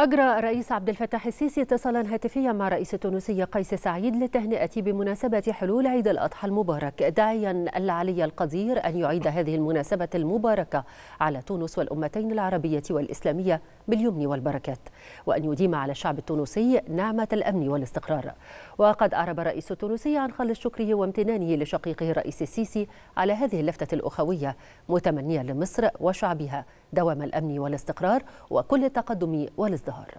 أجرى الرئيس عبد الفتاح السيسي اتصالا هاتفيا مع رئيس التونسي قيس سعيد للتهنئة بمناسبة حلول عيد الأضحى المبارك داعيا العلي القدير أن يعيد هذه المناسبة المباركة على تونس والأمتين العربية والإسلامية باليمن والبركات وأن يديم على الشعب التونسي نعمة الأمن والاستقرار وقد أعرب الرئيس التونسي عن خالص شكره وامتنانه لشقيقه الرئيس السيسي على هذه اللفتة الأخوية متمنيا لمصر وشعبها دوام الأمن والاستقرار وكل التقدم والازدهار